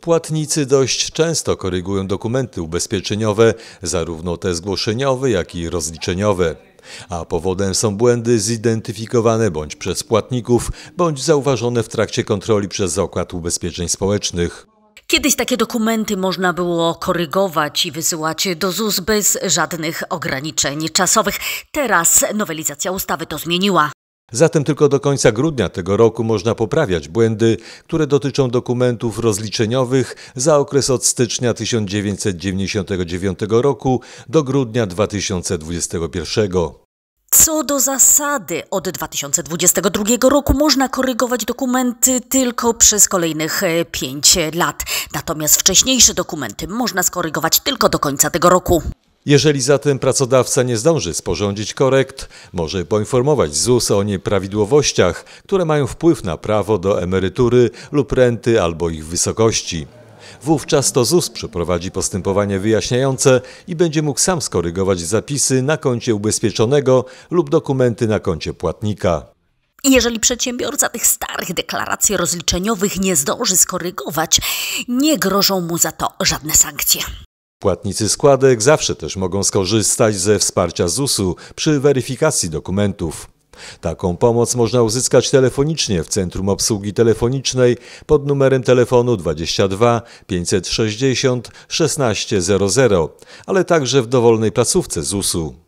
Płatnicy dość często korygują dokumenty ubezpieczeniowe, zarówno te zgłoszeniowe, jak i rozliczeniowe. A powodem są błędy zidentyfikowane bądź przez płatników, bądź zauważone w trakcie kontroli przez Zakład Ubezpieczeń Społecznych. Kiedyś takie dokumenty można było korygować i wysyłać do ZUS bez żadnych ograniczeń czasowych. Teraz nowelizacja ustawy to zmieniła. Zatem tylko do końca grudnia tego roku można poprawiać błędy, które dotyczą dokumentów rozliczeniowych za okres od stycznia 1999 roku do grudnia 2021. Co do zasady, od 2022 roku można korygować dokumenty tylko przez kolejnych 5 e, lat, natomiast wcześniejsze dokumenty można skorygować tylko do końca tego roku. Jeżeli zatem pracodawca nie zdąży sporządzić korekt, może poinformować ZUS o nieprawidłowościach, które mają wpływ na prawo do emerytury lub renty albo ich wysokości. Wówczas to ZUS przeprowadzi postępowanie wyjaśniające i będzie mógł sam skorygować zapisy na koncie ubezpieczonego lub dokumenty na koncie płatnika. Jeżeli przedsiębiorca tych starych deklaracji rozliczeniowych nie zdąży skorygować, nie grożą mu za to żadne sankcje. Płatnicy składek zawsze też mogą skorzystać ze wsparcia ZUS-u przy weryfikacji dokumentów. Taką pomoc można uzyskać telefonicznie w Centrum Obsługi Telefonicznej pod numerem telefonu 22 560 1600, ale także w dowolnej placówce ZUS-u.